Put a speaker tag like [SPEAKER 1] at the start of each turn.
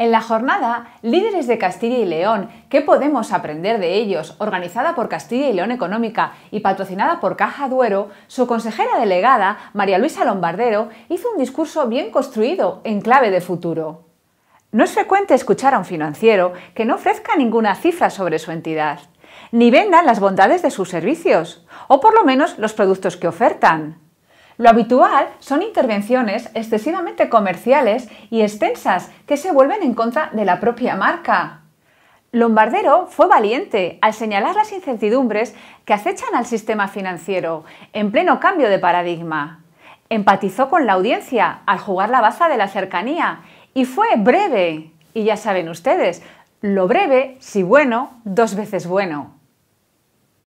[SPEAKER 1] En la jornada, líderes de Castilla y León, ¿qué podemos aprender de ellos? Organizada por Castilla y León Económica y patrocinada por Caja Duero, su consejera delegada, María Luisa Lombardero, hizo un discurso bien construido en clave de futuro. No es frecuente escuchar a un financiero que no ofrezca ninguna cifra sobre su entidad, ni venda las bondades de sus servicios, o por lo menos los productos que ofertan. Lo habitual son intervenciones excesivamente comerciales y extensas que se vuelven en contra de la propia marca. Lombardero fue valiente al señalar las incertidumbres que acechan al sistema financiero en pleno cambio de paradigma. Empatizó con la audiencia al jugar la baza de la cercanía y fue breve. Y ya saben ustedes, lo breve, si bueno, dos veces bueno.